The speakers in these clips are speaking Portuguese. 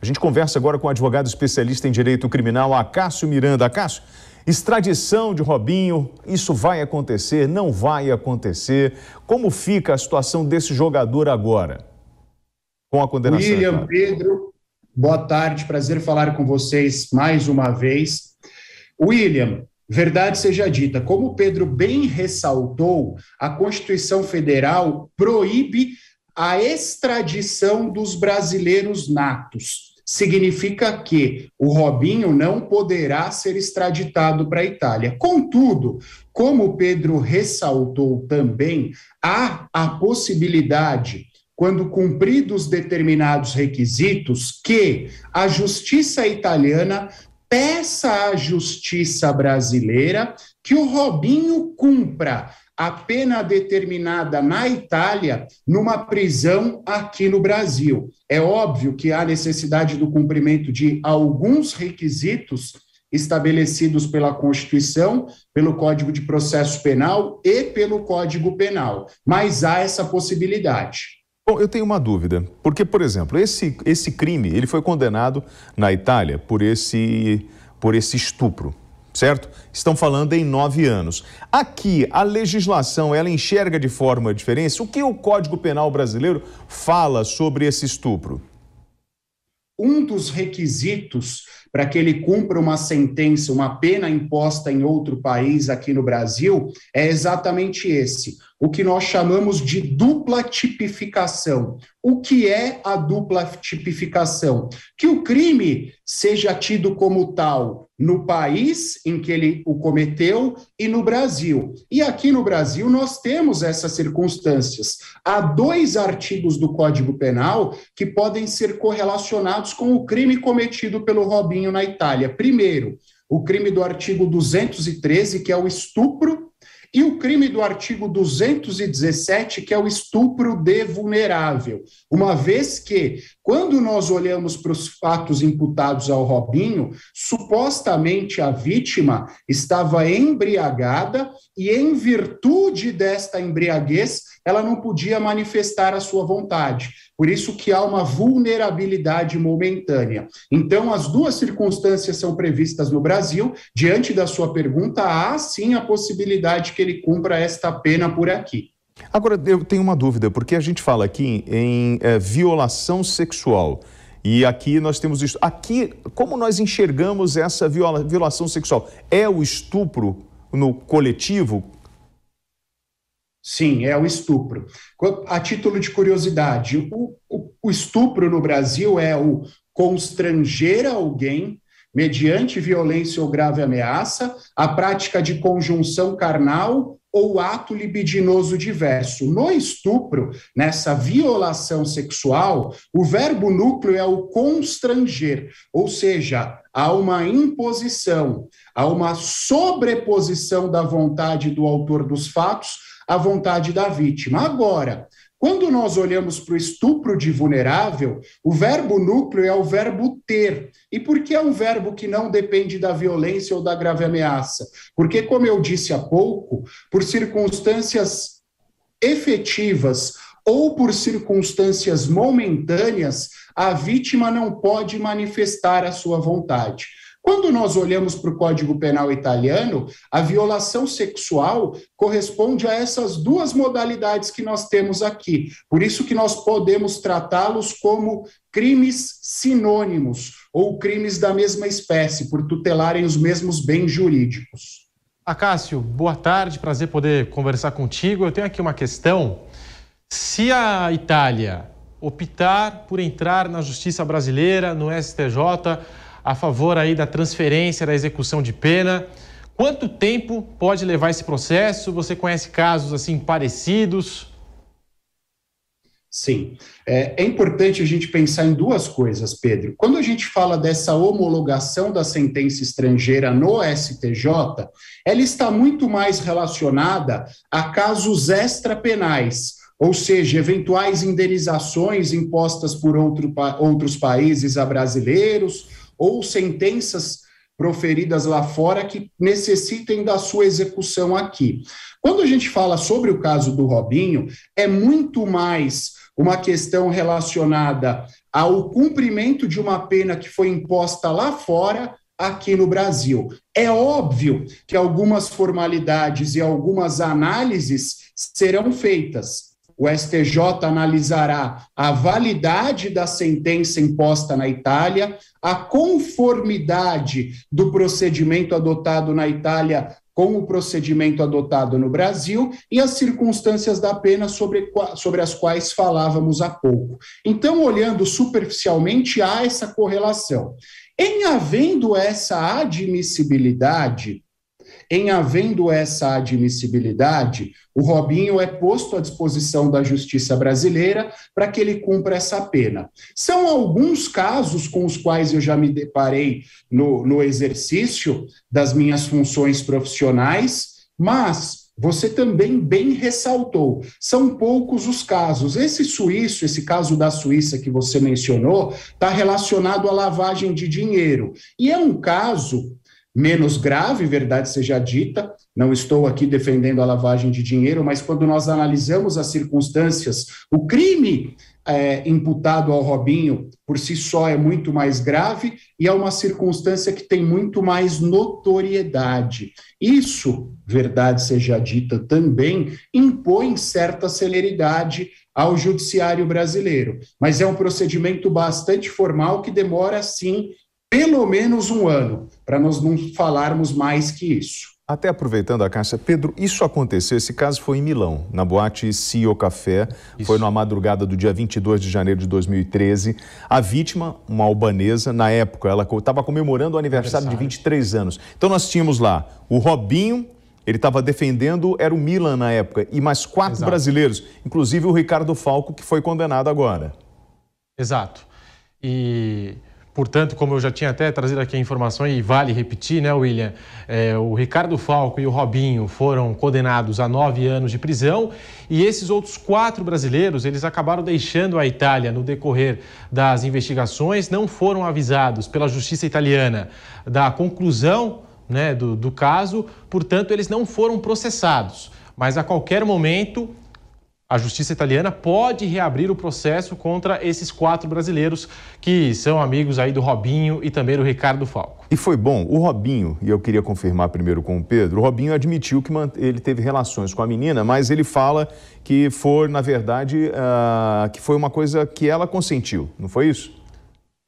A gente conversa agora com o advogado especialista em direito criminal, Acácio Miranda. Acácio, extradição de Robinho, isso vai acontecer, não vai acontecer? Como fica a situação desse jogador agora? Com a condenação. É William, Pedro, boa tarde, prazer falar com vocês mais uma vez. William, Verdade seja dita, como o Pedro bem ressaltou, a Constituição Federal proíbe a extradição dos brasileiros natos significa que o Robinho não poderá ser extraditado para a Itália. Contudo, como Pedro ressaltou também, há a possibilidade quando cumpridos determinados requisitos, que a justiça italiana peça à justiça brasileira que o Robinho cumpra a pena determinada na Itália numa prisão aqui no Brasil. É óbvio que há necessidade do cumprimento de alguns requisitos estabelecidos pela Constituição, pelo Código de Processo Penal e pelo Código Penal, mas há essa possibilidade. Bom, eu tenho uma dúvida, porque, por exemplo, esse, esse crime, ele foi condenado na Itália por esse, por esse estupro, certo? Estão falando em nove anos. Aqui, a legislação, ela enxerga de forma diferente? O que o Código Penal brasileiro fala sobre esse estupro? Um dos requisitos para que ele cumpra uma sentença, uma pena imposta em outro país aqui no Brasil, é exatamente esse o que nós chamamos de dupla tipificação. O que é a dupla tipificação? Que o crime seja tido como tal no país em que ele o cometeu e no Brasil. E aqui no Brasil nós temos essas circunstâncias. Há dois artigos do Código Penal que podem ser correlacionados com o crime cometido pelo Robinho na Itália. Primeiro, o crime do artigo 213, que é o estupro e o crime do artigo 217, que é o estupro de vulnerável. Uma vez que, quando nós olhamos para os fatos imputados ao Robinho, supostamente a vítima estava embriagada e, em virtude desta embriaguez, ela não podia manifestar a sua vontade. Por isso que há uma vulnerabilidade momentânea. Então, as duas circunstâncias são previstas no Brasil. Diante da sua pergunta, há sim a possibilidade que ele cumpra esta pena por aqui. Agora, eu tenho uma dúvida, porque a gente fala aqui em é, violação sexual. E aqui nós temos isso. Aqui, como nós enxergamos essa viola, violação sexual? É o estupro no coletivo? Sim, é o estupro. A título de curiosidade, o, o, o estupro no Brasil é o constranger alguém mediante violência ou grave ameaça, a prática de conjunção carnal ou ato libidinoso diverso. No estupro, nessa violação sexual, o verbo núcleo é o constranger, ou seja, há uma imposição, há uma sobreposição da vontade do autor dos fatos a vontade da vítima. Agora, quando nós olhamos para o estupro de vulnerável, o verbo núcleo é o verbo ter. E por que é um verbo que não depende da violência ou da grave ameaça? Porque, como eu disse há pouco, por circunstâncias efetivas ou por circunstâncias momentâneas, a vítima não pode manifestar a sua vontade. Quando nós olhamos para o Código Penal italiano, a violação sexual corresponde a essas duas modalidades que nós temos aqui. Por isso que nós podemos tratá-los como crimes sinônimos ou crimes da mesma espécie, por tutelarem os mesmos bens jurídicos. Acácio, boa tarde, prazer poder conversar contigo. Eu tenho aqui uma questão. Se a Itália optar por entrar na justiça brasileira, no STJ, a favor aí da transferência da execução de pena. Quanto tempo pode levar esse processo? Você conhece casos assim parecidos? Sim. É, é, importante a gente pensar em duas coisas, Pedro. Quando a gente fala dessa homologação da sentença estrangeira no STJ, ela está muito mais relacionada a casos extrapenais. Ou seja, eventuais indenizações impostas por outro, outros países a brasileiros, ou sentenças proferidas lá fora que necessitem da sua execução aqui. Quando a gente fala sobre o caso do Robinho, é muito mais uma questão relacionada ao cumprimento de uma pena que foi imposta lá fora aqui no Brasil. É óbvio que algumas formalidades e algumas análises serão feitas o STJ analisará a validade da sentença imposta na Itália, a conformidade do procedimento adotado na Itália com o procedimento adotado no Brasil e as circunstâncias da pena sobre, sobre as quais falávamos há pouco. Então, olhando superficialmente, há essa correlação. Em havendo essa admissibilidade, em havendo essa admissibilidade, o Robinho é posto à disposição da justiça brasileira para que ele cumpra essa pena. São alguns casos com os quais eu já me deparei no, no exercício das minhas funções profissionais, mas você também bem ressaltou. São poucos os casos. Esse suíço, esse caso da Suíça que você mencionou, está relacionado à lavagem de dinheiro. E é um caso menos grave, verdade seja dita, não estou aqui defendendo a lavagem de dinheiro, mas quando nós analisamos as circunstâncias, o crime é, imputado ao Robinho por si só é muito mais grave e é uma circunstância que tem muito mais notoriedade. Isso, verdade seja dita também, impõe certa celeridade ao judiciário brasileiro, mas é um procedimento bastante formal que demora, sim, pelo menos um ano, para nós não falarmos mais que isso. Até aproveitando a caixa, Pedro, isso aconteceu, esse caso foi em Milão, na boate Cio Café, isso. foi na madrugada do dia 22 de janeiro de 2013. A vítima, uma albanesa, na época, ela estava comemorando o aniversário, aniversário de 23 anos. Então nós tínhamos lá o Robinho, ele estava defendendo, era o Milan na época, e mais quatro Exato. brasileiros, inclusive o Ricardo Falco, que foi condenado agora. Exato. E Portanto, como eu já tinha até trazido aqui a informação e vale repetir, né, William? É, o Ricardo Falco e o Robinho foram condenados a nove anos de prisão e esses outros quatro brasileiros eles acabaram deixando a Itália no decorrer das investigações, não foram avisados pela justiça italiana da conclusão né, do, do caso, portanto, eles não foram processados. Mas a qualquer momento a justiça italiana pode reabrir o processo contra esses quatro brasileiros que são amigos aí do Robinho e também do Ricardo Falco. E foi bom, o Robinho, e eu queria confirmar primeiro com o Pedro, o Robinho admitiu que ele teve relações com a menina, mas ele fala que foi, na verdade, uh, que foi uma coisa que ela consentiu, não foi isso?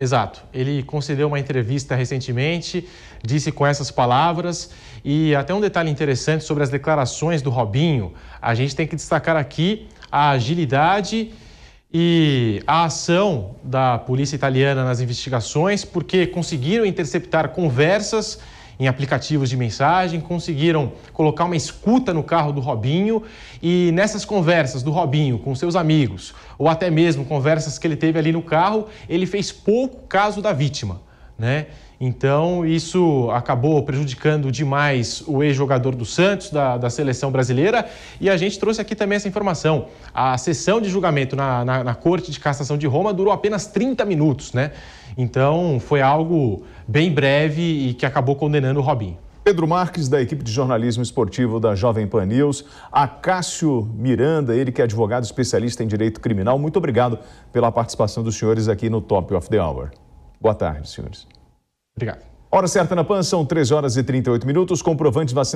Exato. Ele concedeu uma entrevista recentemente, disse com essas palavras. E até um detalhe interessante sobre as declarações do Robinho: a gente tem que destacar aqui a agilidade e a ação da polícia italiana nas investigações, porque conseguiram interceptar conversas em aplicativos de mensagem, conseguiram colocar uma escuta no carro do Robinho e nessas conversas do Robinho com seus amigos, ou até mesmo conversas que ele teve ali no carro, ele fez pouco caso da vítima, né? Então, isso acabou prejudicando demais o ex-jogador do Santos, da, da, seleção brasileira. E a gente trouxe aqui também essa informação. A sessão de julgamento na, na, na Corte de Cassação de Roma durou apenas 30 minutos, né? Então, foi algo bem breve e que acabou condenando o Robinho. Pedro Marques, da equipe de jornalismo esportivo da Jovem Pan News, a Cássio Miranda, ele que é advogado especialista em direito criminal. Muito obrigado pela participação dos senhores aqui no Top of the Hour. Boa tarde, senhores. Obrigado. Hora certa na PAN, são 3 horas e 38 minutos, comprovante vacina.